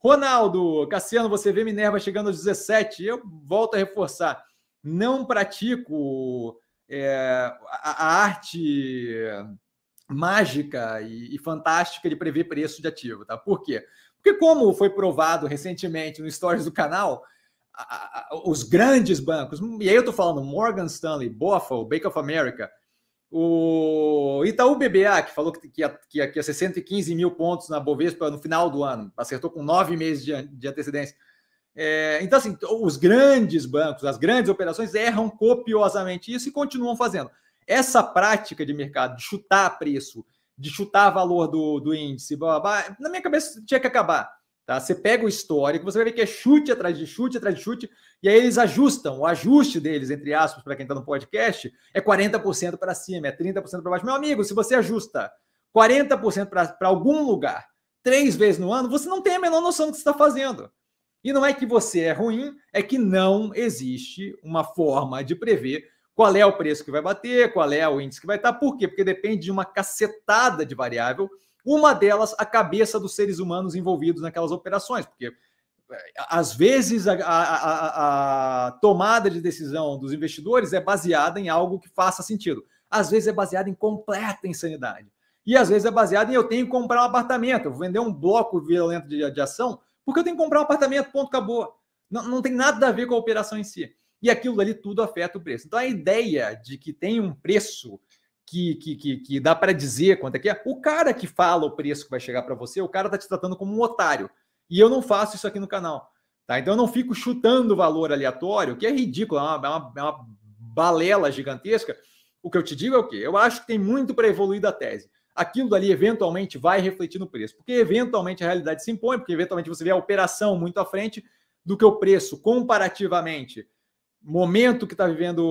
Ronaldo, Cassiano, você vê Minerva chegando aos 17. Eu volto a reforçar. Não pratico é, a, a, arte mágica e, e fantástica de prever preço de ativo, tá? Por quê? Porque, como foi provado recentemente no Stories do canal, a, a, os grandes bancos, e aí eu estou falando Morgan Stanley, Bofa, Bank of America, o Itaú BBA, que falou que, que, que, que ia 615 mil pontos na Bovespa no final do ano, acertou com nove meses de, de antecedência. É, então, assim, os grandes bancos, as grandes operações erram copiosamente isso e continuam fazendo. Essa prática de mercado, de chutar preço, de chutar valor do, do índice, blá, blá, blá, na minha cabeça tinha que acabar. Tá? Você pega o histórico, você vai ver que é chute atrás de chute, atrás de chute, e aí eles ajustam. O ajuste deles, entre aspas, para quem está no podcast, é 40% para cima, é 30% para baixo. Meu amigo, se você ajusta 40% para algum lugar três vezes no ano, você não tem a menor noção do que está fazendo. E não é que você é ruim, é que não existe uma forma de prever qual é o preço que vai bater, qual é o índice que vai estar. Por quê? Porque depende de uma cacetada de variável uma delas, a cabeça dos seres humanos envolvidos naquelas operações, porque eh, às vezes a, a, a, tomada de decisão dos investidores é baseada em algo que faça sentido. Às vezes é baseada em completa insanidade. E às vezes é baseada em eu tenho que comprar um apartamento, eu vou vender um bloco violento de, de ação, porque eu tenho que comprar um apartamento, ponto, acabou. Não, não tem nada a ver com a operação em si. E aquilo ali tudo afeta o preço. Então a ideia de que tem um preço que, que, que, que dá para dizer quanto é que é. O cara que fala o preço que vai chegar para você, o cara tá te tratando como um otário. E eu não faço isso aqui no canal. Tá? Então eu não fico chutando valor aleatório, que é ridículo, é uma, é uma, é uma balela gigantesca. O que eu te digo é o quê? Eu acho que tem muito para evoluir da tese. Aquilo dali eventualmente vai refletir no preço, porque eventualmente a realidade se impõe, porque eventualmente você vê a operação muito à frente do que o preço comparativamente momento que está vivendo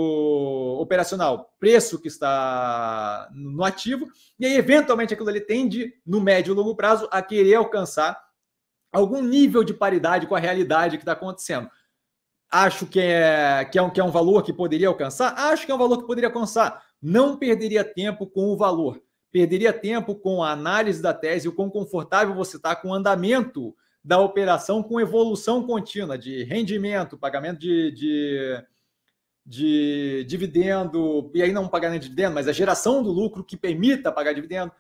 operacional, preço que está no ativo, e aí, eventualmente, aquilo ali tende, no médio e longo prazo, a querer alcançar algum nível de paridade com a realidade que está acontecendo. Acho que é, que, é um, que é um valor que poderia alcançar? Acho que é um valor que poderia alcançar. Não perderia tempo com o valor. Perderia tempo com a análise da tese, o quão confortável você está com o andamento da operação com evolução contínua de rendimento, pagamento de, de, de dividendo, e aí não pagamento de dividendo, mas a geração do lucro que permita pagar dividendo,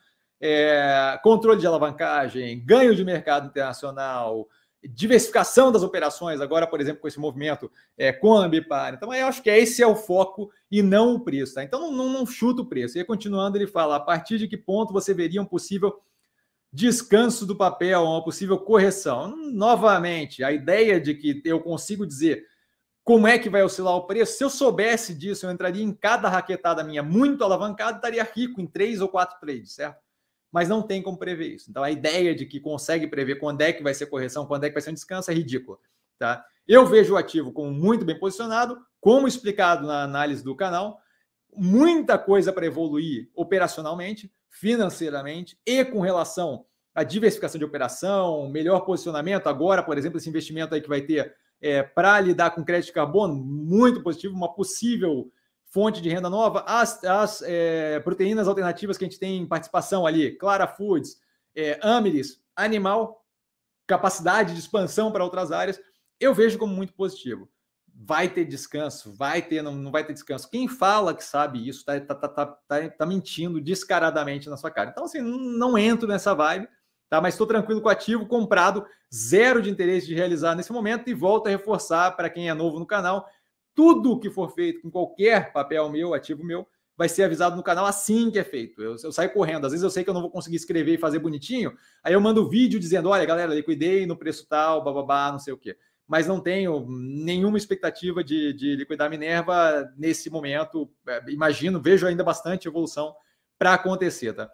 é, controle de alavancagem, ganho de mercado internacional, diversificação das operações, agora, por exemplo, com esse movimento é, com a Ambipar. Então, eu acho que esse é o foco e não o preço. Tá? Então, não, não, não chuta o preço. E continuando, ele fala, a partir de que ponto você veria um possível Descanso do papel, uma possível correção. Novamente, a ideia de que eu consigo dizer como é que vai oscilar o preço, se eu soubesse disso, eu entraria em cada raquetada minha muito alavancada estaria rico em três ou quatro trades, certo? Mas não tem como prever isso. Então, a ideia de que consegue prever quando é que vai ser correção, quando é que vai ser um descanso, é ridícula. Tá? Eu vejo o ativo como muito bem posicionado, como explicado na análise do canal, muita coisa para evoluir operacionalmente, financeiramente e com relação à diversificação de operação, melhor posicionamento. Agora, por exemplo, esse investimento aí que vai ter é, para lidar com crédito de carbono, muito positivo, uma possível fonte de renda nova. As, as é, proteínas alternativas que a gente tem em participação ali, Clara Foods, é, Amiris, Animal, capacidade de expansão para outras áreas, eu vejo como muito positivo vai ter descanso, vai ter, não, não vai ter descanso. Quem fala que sabe isso tá, tá, tá, tá, tá mentindo descaradamente na sua cara. Então, assim, não, não entro nessa vibe, tá? Mas estou tranquilo com o ativo, comprado, zero de interesse de realizar nesse momento e volto a reforçar para quem é novo no canal, tudo que for feito com qualquer papel meu, ativo meu, vai ser avisado no canal assim que é feito. Eu, eu, saio correndo. Às vezes eu sei que eu não vou conseguir escrever e fazer bonitinho, aí eu mando vídeo dizendo, olha, galera, liquidei no preço tal, bababá, não sei o quê mas não tenho nenhuma expectativa de, de liquidar Minerva nesse momento. É, imagino, vejo ainda bastante evolução para acontecer, tá?